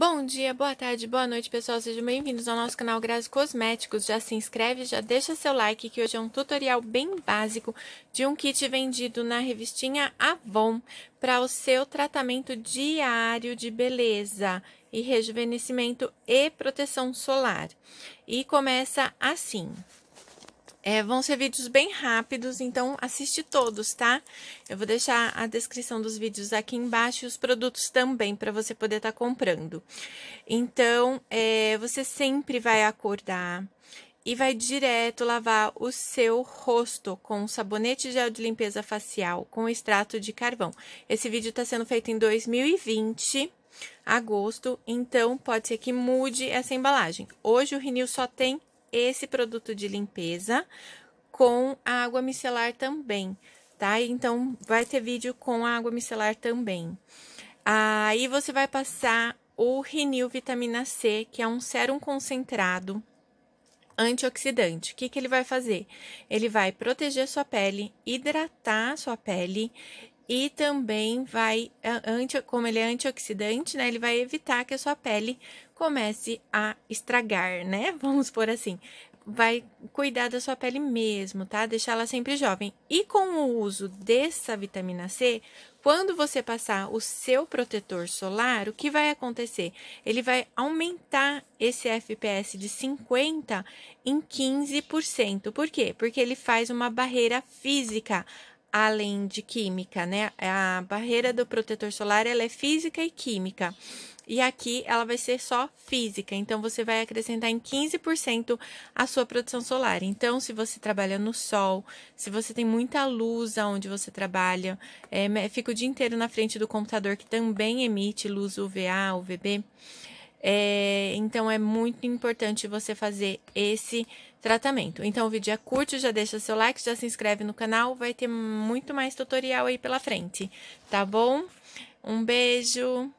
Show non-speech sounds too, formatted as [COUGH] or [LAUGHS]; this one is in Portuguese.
Bom dia, boa tarde, boa noite, pessoal. Sejam bem-vindos ao nosso canal Grazi Cosméticos. Já se inscreve, já deixa seu like, que hoje é um tutorial bem básico de um kit vendido na revistinha Avon para o seu tratamento diário de beleza e rejuvenescimento e proteção solar. E começa assim. É, vão ser vídeos bem rápidos, então assiste todos, tá? Eu vou deixar a descrição dos vídeos aqui embaixo e os produtos também para você poder estar tá comprando. Então, é, você sempre vai acordar e vai direto lavar o seu rosto com sabonete gel de limpeza facial com extrato de carvão. Esse vídeo está sendo feito em 2020 agosto, então pode ser que mude essa embalagem. Hoje o Rinil só tem esse produto de limpeza com a água micelar também, tá? Então, vai ter vídeo com a água micelar também. Aí você vai passar o Renew Vitamina C, que é um sérum concentrado antioxidante. O que, que ele vai fazer? Ele vai proteger sua pele, hidratar sua pele e também vai, como ele é antioxidante, né? Ele vai evitar que a sua pele comece a estragar, né? [LAUGHS] Vamos por assim. Vai cuidar da sua pele mesmo, tá? Deixar ela sempre jovem. E com o uso dessa vitamina C, quando você passar o seu protetor solar, o que vai acontecer? Ele vai aumentar esse FPS de 50 em 15%. Por quê? Porque ele faz uma barreira física além de química, né? É a barreira do protetor solar ela é física e química. E aqui ela vai ser só física, então você vai acrescentar em 15% a sua produção solar. Então, se você trabalha no sol, se você tem muita luz aonde você trabalha, é, fica o dia inteiro na frente do computador que também emite luz UVA, UVB, é, então é muito importante você fazer esse tratamento. Então o vídeo é curto, já deixa seu like, já se inscreve no canal, vai ter muito mais tutorial aí pela frente, tá bom? Um beijo!